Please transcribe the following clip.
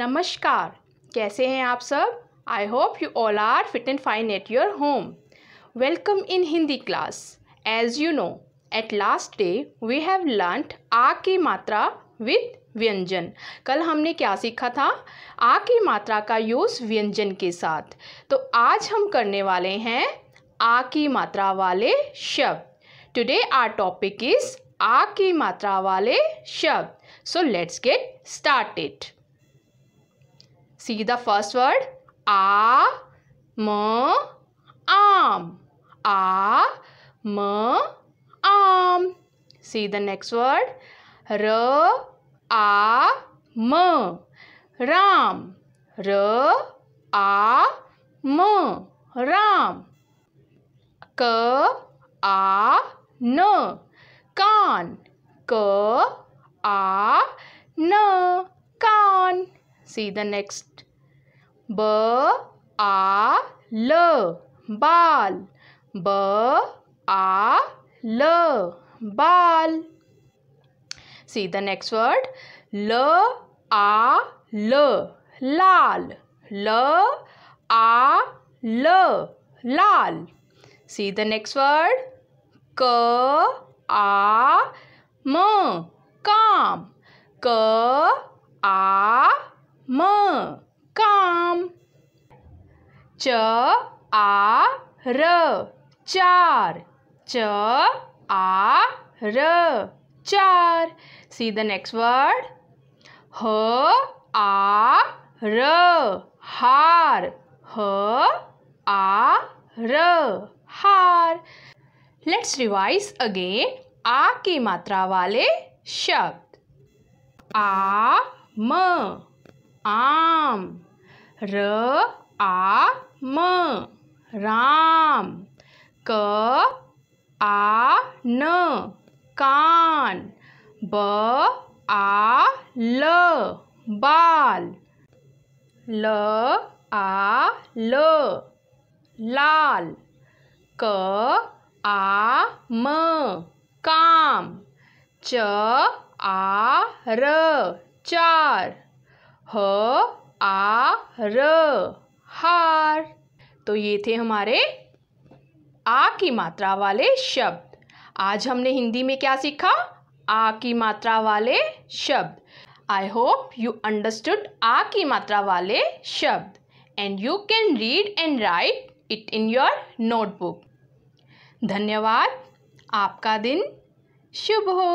नमस्कार कैसे हैं आप सब I hope you all are fit and fine at your home welcome in Hindi class as you know at last day we have learn आ की मात्रा विथ व्यंजन कल हमने क्या सीखा था आ की मात्रा का यूज़ व्यंजन के साथ तो आज हम करने वाले हैं आ की मात्रा वाले शब्द टुडे आर टॉपिक इज़ आ की मात्रा वाले शब्द so let's get started See the first word. A, m, arm. A, m, arm. See the next word. R, a, m. Ram. R, a, m. Ram. K, a, n. Kan. K, a, n. Kan. See the next. B A L ball. B A L ball. See the next word. L A L lal. L A L lal. See the next word. K A M calm. K A म काम च आ र चार च आ र चार see the next word ह आ र हार ह आ र हार लेट्स रिवाइज अगेन आ की मात्रा वाले शब्द आ म आम र आ म राम क आ न कान ब आ ल बाल ल आ ल लाल क आ म काम च आ र चार ह आ र हार तो ये थे हमारे आ की मात्रा वाले शब्द आज हमने हिंदी में क्या सीखा आ की मात्रा वाले शब्द आई होप यू अंडरस्टूड आ की मात्रा वाले शब्द and you can read and write it in your notebook धन्यवाद आपका दिन शुभ हो